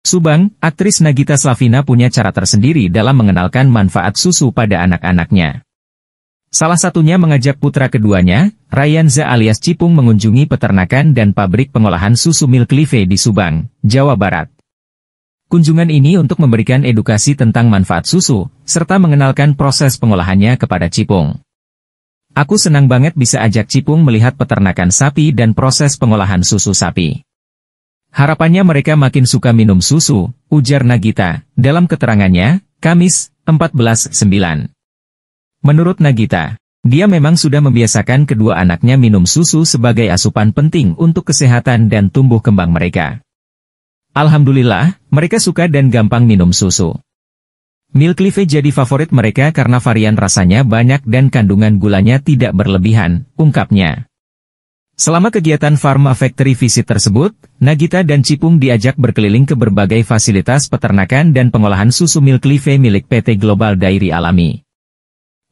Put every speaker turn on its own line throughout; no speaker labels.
Subang, aktris Nagita Slavina punya cara tersendiri dalam mengenalkan manfaat susu pada anak-anaknya. Salah satunya mengajak putra keduanya, Rayanza alias Cipung mengunjungi peternakan dan pabrik pengolahan susu Live di Subang, Jawa Barat. Kunjungan ini untuk memberikan edukasi tentang manfaat susu, serta mengenalkan proses pengolahannya kepada Cipung. Aku senang banget bisa ajak Cipung melihat peternakan sapi dan proses pengolahan susu sapi. Harapannya mereka makin suka minum susu, ujar Nagita, dalam keterangannya, Kamis, 14.9. Menurut Nagita, dia memang sudah membiasakan kedua anaknya minum susu sebagai asupan penting untuk kesehatan dan tumbuh kembang mereka. Alhamdulillah, mereka suka dan gampang minum susu. Milklife jadi favorit mereka karena varian rasanya banyak dan kandungan gulanya tidak berlebihan, ungkapnya. Selama kegiatan Pharma Factory Visit tersebut, Nagita dan Cipung diajak berkeliling ke berbagai fasilitas peternakan dan pengolahan susu milk live milik PT Global Dairy Alami.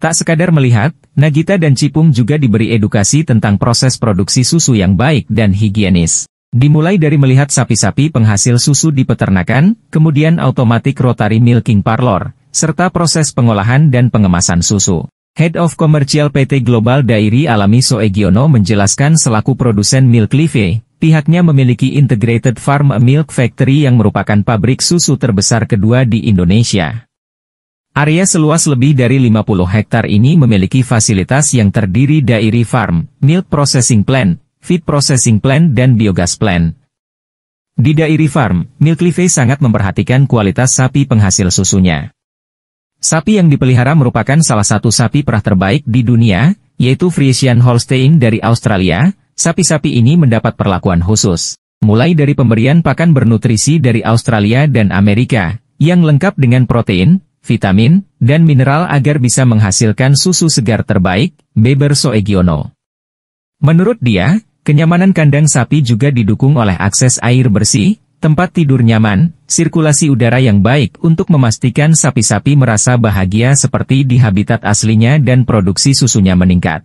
Tak sekadar melihat, Nagita dan Cipung juga diberi edukasi tentang proses produksi susu yang baik dan higienis. Dimulai dari melihat sapi-sapi penghasil susu di peternakan, kemudian automatic rotary milking parlor, serta proses pengolahan dan pengemasan susu. Head of Commercial PT Global Dairy Alami Soegiono menjelaskan selaku produsen Milk Live, pihaknya memiliki Integrated Farm Milk Factory yang merupakan pabrik susu terbesar kedua di Indonesia. Area seluas lebih dari 50 hektar ini memiliki fasilitas yang terdiri dairy farm, milk processing plant, feed processing plant dan biogas plant. Di dairy farm, Milk Live sangat memperhatikan kualitas sapi penghasil susunya. Sapi yang dipelihara merupakan salah satu sapi perah terbaik di dunia, yaitu Friesian Holstein dari Australia, sapi-sapi ini mendapat perlakuan khusus. Mulai dari pemberian pakan bernutrisi dari Australia dan Amerika, yang lengkap dengan protein, vitamin, dan mineral agar bisa menghasilkan susu segar terbaik, Beber Soegiono. Menurut dia, kenyamanan kandang sapi juga didukung oleh akses air bersih, tempat tidur nyaman, sirkulasi udara yang baik untuk memastikan sapi-sapi merasa bahagia seperti di habitat aslinya dan produksi susunya meningkat.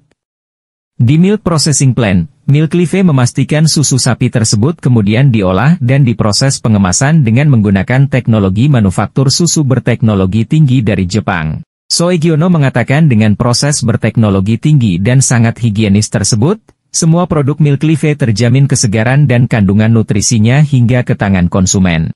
Di milk processing plant, Milklife memastikan susu sapi tersebut kemudian diolah dan diproses pengemasan dengan menggunakan teknologi manufaktur susu berteknologi tinggi dari Jepang. Soegiono mengatakan dengan proses berteknologi tinggi dan sangat higienis tersebut, semua produk Milk Life terjamin kesegaran dan kandungan nutrisinya hingga ke tangan konsumen.